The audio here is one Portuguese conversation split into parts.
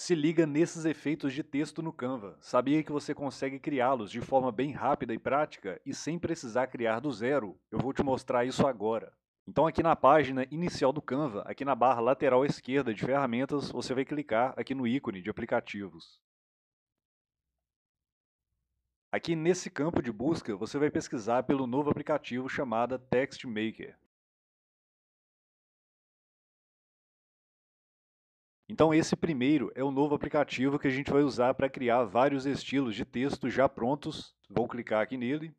se liga nesses efeitos de texto no Canva. Sabia que você consegue criá-los de forma bem rápida e prática e sem precisar criar do zero? Eu vou te mostrar isso agora. Então aqui na página inicial do Canva, aqui na barra lateral esquerda de ferramentas, você vai clicar aqui no ícone de aplicativos. Aqui nesse campo de busca, você vai pesquisar pelo novo aplicativo chamado Text Maker. Então, esse primeiro é o novo aplicativo que a gente vai usar para criar vários estilos de texto já prontos. Vou clicar aqui nele.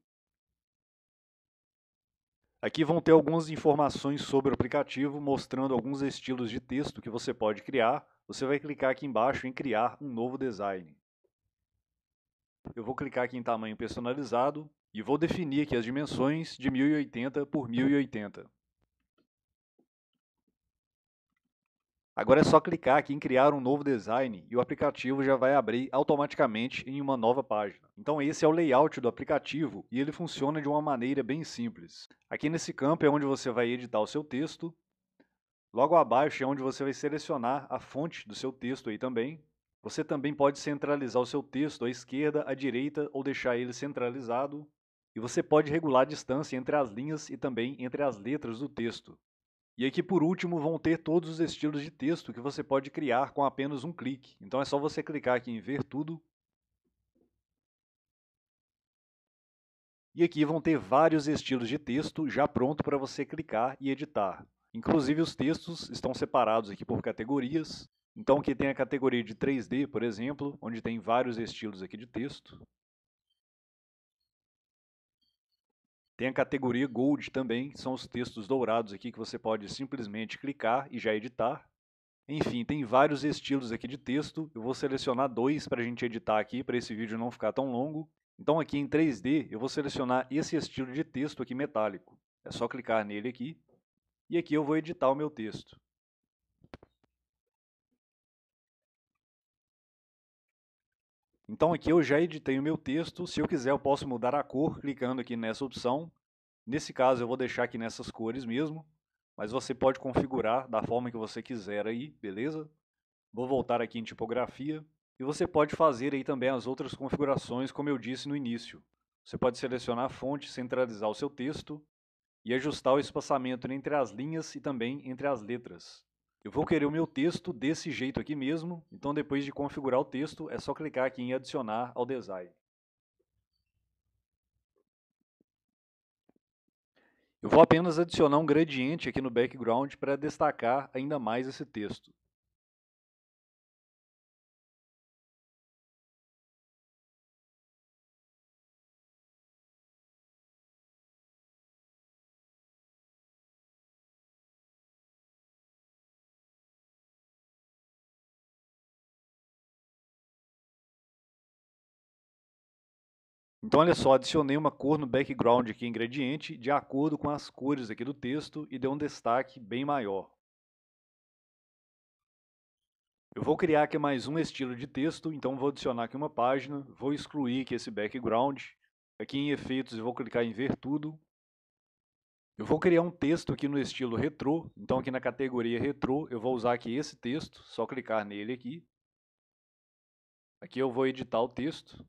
Aqui vão ter algumas informações sobre o aplicativo, mostrando alguns estilos de texto que você pode criar. Você vai clicar aqui embaixo em criar um novo design. Eu vou clicar aqui em tamanho personalizado e vou definir aqui as dimensões de 1080 por 1080. Agora é só clicar aqui em criar um novo design e o aplicativo já vai abrir automaticamente em uma nova página. Então esse é o layout do aplicativo e ele funciona de uma maneira bem simples. Aqui nesse campo é onde você vai editar o seu texto. Logo abaixo é onde você vai selecionar a fonte do seu texto aí também. Você também pode centralizar o seu texto à esquerda, à direita ou deixar ele centralizado. E você pode regular a distância entre as linhas e também entre as letras do texto. E aqui por último vão ter todos os estilos de texto que você pode criar com apenas um clique. Então é só você clicar aqui em ver tudo. E aqui vão ter vários estilos de texto já pronto para você clicar e editar. Inclusive os textos estão separados aqui por categorias. Então aqui tem a categoria de 3D, por exemplo, onde tem vários estilos aqui de texto. Tem a categoria Gold também, que são os textos dourados aqui que você pode simplesmente clicar e já editar. Enfim, tem vários estilos aqui de texto. Eu vou selecionar dois para a gente editar aqui, para esse vídeo não ficar tão longo. Então aqui em 3D, eu vou selecionar esse estilo de texto aqui metálico. É só clicar nele aqui. E aqui eu vou editar o meu texto. Então aqui eu já editei o meu texto, se eu quiser eu posso mudar a cor clicando aqui nessa opção. Nesse caso eu vou deixar aqui nessas cores mesmo, mas você pode configurar da forma que você quiser aí, beleza? Vou voltar aqui em tipografia e você pode fazer aí também as outras configurações como eu disse no início. Você pode selecionar a fonte, centralizar o seu texto e ajustar o espaçamento entre as linhas e também entre as letras. Eu vou querer o meu texto desse jeito aqui mesmo, então depois de configurar o texto, é só clicar aqui em adicionar ao design. Eu vou apenas adicionar um gradiente aqui no background para destacar ainda mais esse texto. Então, olha só, adicionei uma cor no background aqui, ingrediente, de acordo com as cores aqui do texto e dei um destaque bem maior. Eu vou criar aqui mais um estilo de texto, então vou adicionar aqui uma página, vou excluir aqui esse background. Aqui em efeitos eu vou clicar em ver tudo. Eu vou criar um texto aqui no estilo retrô, então aqui na categoria retrô eu vou usar aqui esse texto, só clicar nele aqui. Aqui eu vou editar o texto,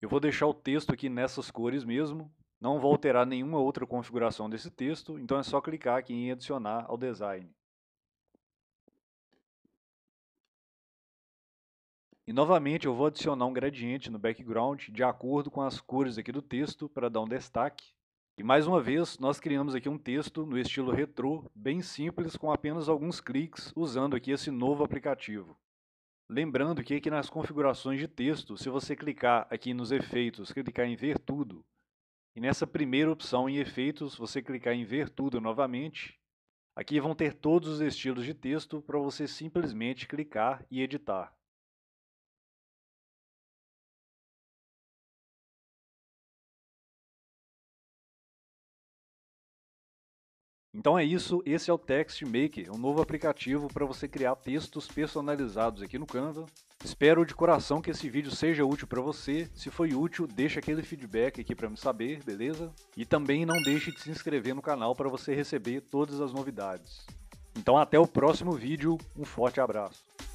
Eu vou deixar o texto aqui nessas cores mesmo, não vou alterar nenhuma outra configuração desse texto, então é só clicar aqui em adicionar ao design. E novamente eu vou adicionar um gradiente no background de acordo com as cores aqui do texto para dar um destaque. E mais uma vez, nós criamos aqui um texto no estilo retrô, bem simples, com apenas alguns cliques usando aqui esse novo aplicativo. Lembrando que aqui nas configurações de texto, se você clicar aqui nos efeitos, clicar em ver tudo, e nessa primeira opção em efeitos, você clicar em ver tudo novamente, aqui vão ter todos os estilos de texto para você simplesmente clicar e editar. Então é isso, esse é o Text Maker, um novo aplicativo para você criar textos personalizados aqui no Canva. Espero de coração que esse vídeo seja útil para você. Se foi útil, deixa aquele feedback aqui para me saber, beleza? E também não deixe de se inscrever no canal para você receber todas as novidades. Então até o próximo vídeo, um forte abraço.